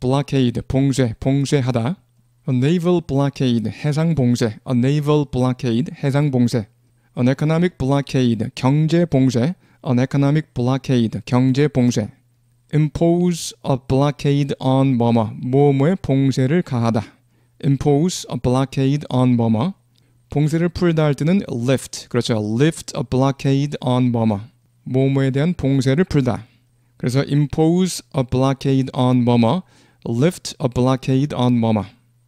blockade, 봉쇄, 봉쇄하다. A naval blockade, 해상 봉쇄. A naval blockade, 해상 봉쇄. An economic blockade, 경제 봉쇄. An economic blockade, 경제 봉쇄. impose a blockade on 뭐뭐, 뭐뭐에 봉쇄를 가하다. impose a blockade on 뭐뭐. 봉쇄를 풀다 할 때는 lift, 그렇죠. lift a blockade on 뭐뭐. 뭐뭐에 대한 봉쇄를 풀다. 그래서 impose a blockade on 뭐뭐 lift a blockade on Mama.